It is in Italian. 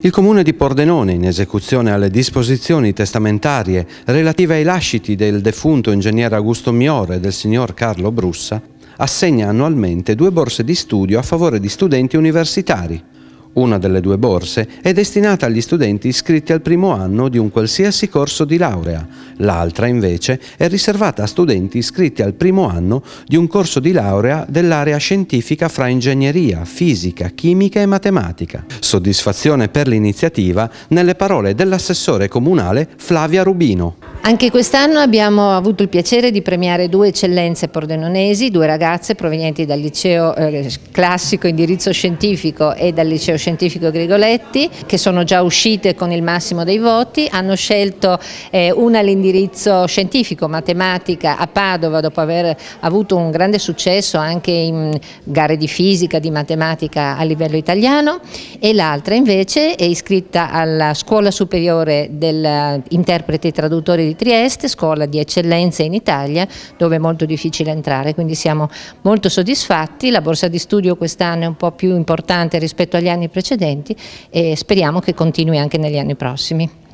Il comune di Pordenone, in esecuzione alle disposizioni testamentarie relative ai lasciti del defunto ingegnere Augusto Miore e del signor Carlo Brussa, assegna annualmente due borse di studio a favore di studenti universitari, una delle due borse è destinata agli studenti iscritti al primo anno di un qualsiasi corso di laurea, l'altra invece è riservata a studenti iscritti al primo anno di un corso di laurea dell'area scientifica fra ingegneria, fisica, chimica e matematica. Soddisfazione per l'iniziativa nelle parole dell'assessore comunale Flavia Rubino. Anche quest'anno abbiamo avuto il piacere di premiare due eccellenze pordenonesi, due ragazze provenienti dal liceo eh, classico indirizzo scientifico e dal liceo scientifico Grigoletti, che sono già uscite con il massimo dei voti, hanno scelto eh, una l'indirizzo scientifico, matematica a Padova dopo aver avuto un grande successo anche in gare di fisica, di matematica a livello italiano e l'altra invece è iscritta alla scuola superiore degli eh, Interpreti e Traduttori di Trieste, scuola di eccellenza in Italia dove è molto difficile entrare, quindi siamo molto soddisfatti, la borsa di studio quest'anno è un po' più importante rispetto agli anni precedenti e speriamo che continui anche negli anni prossimi.